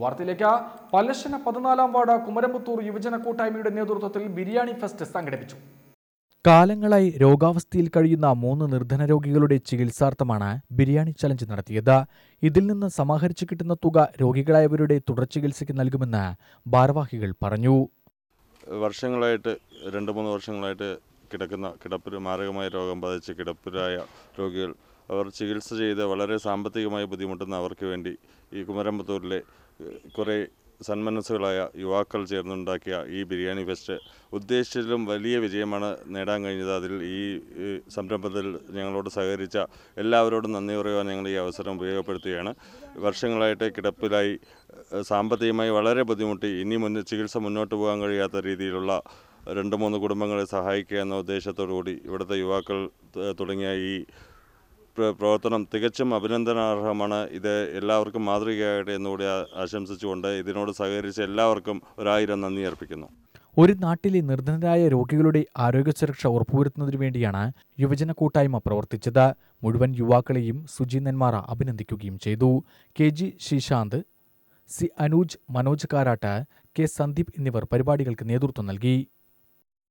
വാർത്തയിലേക്ക് പലശന പതിനാലാം വാർഡ് കുമരമ്പത്തൂർ യുവജന കൂട്ടായ്മയുടെ നേതൃത്വത്തിൽ ബിരിയാണി ഫെസ്റ്റ് സംഘടിപ്പിച്ചു കാലങ്ങളായി രോഗാവസ്ഥയിൽ കഴിയുന്ന മൂന്ന് നിർധന രോഗികളുടെ ചികിത്സാർത്ഥമാണ് ബിരിയാണി ചലഞ്ച് നടത്തിയത് ഇതിൽ നിന്ന് സമാഹരിച്ചു കിട്ടുന്ന തുക രോഗികളായവരുടെ തുടർ ചികിത്സയ്ക്ക് നൽകുമെന്ന് ഭാരവാഹികൾ പറഞ്ഞു വർഷങ്ങളായിട്ട് രണ്ട് മൂന്ന് വർഷങ്ങളായിട്ട് കിടക്കുന്ന കിടപ്പുര മാരകമായ രോഗം ബാധിച്ച് കിടപ്പുരായ രോഗികൾ അവർ ചികിത്സ ചെയ്ത് വളരെ സാമ്പത്തികമായി ബുദ്ധിമുട്ടുന്ന അവർക്ക് വേണ്ടി ഈ കുമരമ്പത്തൂരിലെ കുറേ സന്മനസ്സുകളായ യുവാക്കൾ ചേർന്നുണ്ടാക്കിയ ഈ ബിരിയാണി ഫെസ്റ്റ് ഉദ്ദേശിച്ചതിലും വലിയ വിജയമാണ് നേടാൻ കഴിഞ്ഞത് അതിൽ ഈ സംരംഭത്തിൽ ഞങ്ങളോട് സഹകരിച്ച എല്ലാവരോടും നന്ദി പറയുവാൻ ഞങ്ങൾ ഈ അവസരം ഉപയോഗപ്പെടുത്തുകയാണ് വർഷങ്ങളായിട്ട് കിടപ്പിലായി സാമ്പത്തികമായി വളരെ ബുദ്ധിമുട്ടി ഇനി മുന്നേ ചികിത്സ മുന്നോട്ട് പോകാൻ കഴിയാത്ത രീതിയിലുള്ള രണ്ട് മൂന്ന് കുടുംബങ്ങളെ സഹായിക്കുക എന്ന ഉദ്ദേശത്തോടു കൂടി ഇവിടുത്തെ യുവാക്കൾ തുടങ്ങിയ ഈ പ്രവർത്തനം തികച്ചും അഭിനന്ദനാർഹമാണ് ഇത് എല്ലാവർക്കും മാതൃകയാകട്ടെ എന്നുകൂടി ആശംസിച്ചുകൊണ്ട് ഇതിനോട് സഹകരിച്ച എല്ലാവർക്കും ഒരായിരം നന്ദി അർപ്പിക്കുന്നു ഒരു നാട്ടിലെ നിർധനരായ രോഗികളുടെ ആരോഗ്യ സുരക്ഷ ഉറപ്പുവരുത്തുന്നതിനു വേണ്ടിയാണ് യുവജന കൂട്ടായ്മ പ്രവർത്തിച്ചത് മുഴുവൻ യുവാക്കളെയും സുജീന്ദന്മാർ അഭിനന്ദിക്കുകയും ചെയ്തു K G Sreesanth C Anuj Manoj Karat K Sandeep എന്നിവർ പരിപാടികൾക്ക് നേതൃത്വം നൽകി